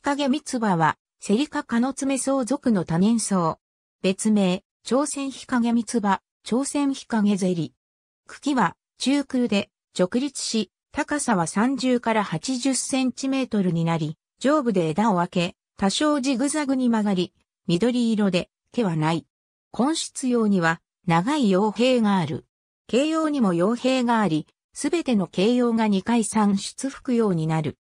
日陰三つ葉は、セリカ科の爪草属の多年草。別名、朝鮮日陰三つ葉、朝鮮日陰ゼリ。茎は、中空で、直立し、高さは30から80センチメートルになり、上部で枝を開け、多少ジグザグに曲がり、緑色で、毛はない。根室用には、長い傭兵がある。形容にも傭兵があり、すべての形容が2回3出服用になる。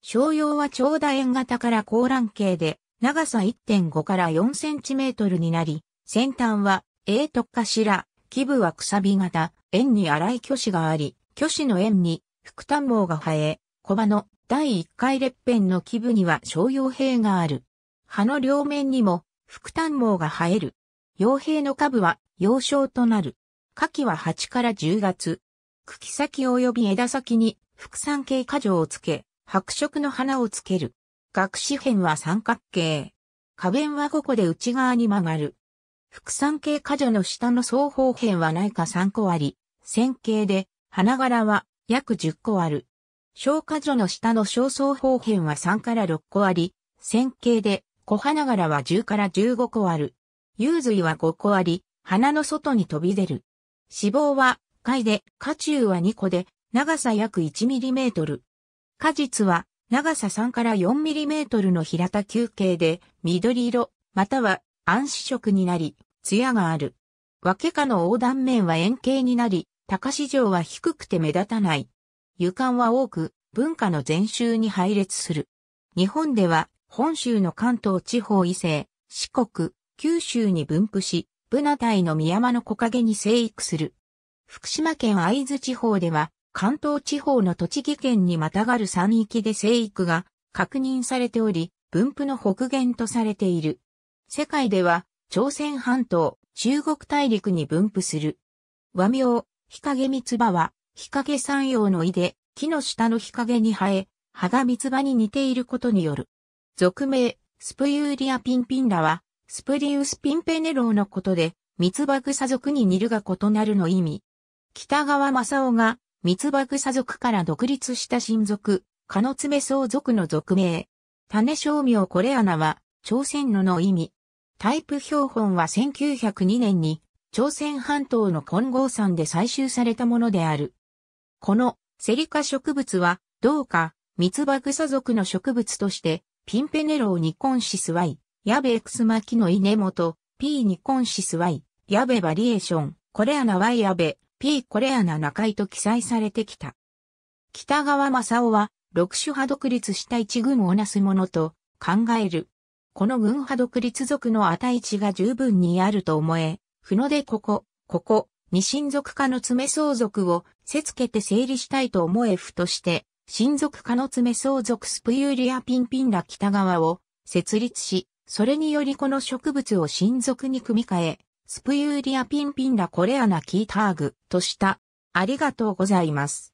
商用は長楕円型から高卵形で、長さ1.5から4センチメートルになり、先端は A とら、基部はくさび型、円に荒い巨子があり、巨子の円に副端毛が生え、小葉の第1回列片の基部には小用兵がある。葉の両面にも副端毛が生える。傭兵の下部は幼少となる。夏季は8から10月。茎先及び枝先に副産系過剰をつけ、白色の花をつける。学士辺は三角形。花弁は5個で内側に曲がる。副産形花序の下の双方辺は内科3個あり、線形で、花柄は約10個ある。小花序の下の小双方辺は3から6個あり、線形で、小花柄は10から15個ある。幽髄は5個あり、花の外に飛び出る。脂肪は、貝で、花中は2個で、長さ約1トル。果実は長さ3から4ミリメートルの平田球形で緑色または暗視色になり、艶がある。分け下の横断面は円形になり、高市場は低くて目立たない。床管は多く、文化の全集に配列する。日本では、本州の関東地方以西、四国、九州に分布し、ブナタイの宮山の木陰に生育する。福島県会津地方では、関東地方の栃木県にまたがる山域で生育が確認されており、分布の北限とされている。世界では、朝鮮半島、中国大陸に分布する。和名、日陰三つ葉は、日陰山陽の井で、木の下の日陰に生え、葉が三つ葉に似ていることによる。俗名、スプユーリアピンピンラは、スプリウスピンペネローのことで、三つ葉草属に似るが異なるの意味。北川正夫が三つ葉草族から独立した親族、カノツメソウの俗名。種商名コレアナは、朝鮮のの意味。タイプ標本は1902年に、朝鮮半島の金剛山で採集されたものである。この、セリカ植物は、どうか、三つ葉草族の植物として、ピンペネローニコンシスワイ、ヤベエクスマキの稲ピーニコンシスワイ、ヤベバリエーション、コレアナワイヤベ。P コレアナ中井と記載されてきた。北川正夫は、六種派独立した一軍をなすものと考える。この軍派独立族の値値が十分にあると思え、不のでここ、ここ、二親族化の爪相続を、せつけて整理したいと思え不として、親族化の爪相続スプユーリアピンピンラ北川を設立し、それによりこの植物を親族に組み替え、スプユーリアピンピンラコレアナキーターグとした。ありがとうございます。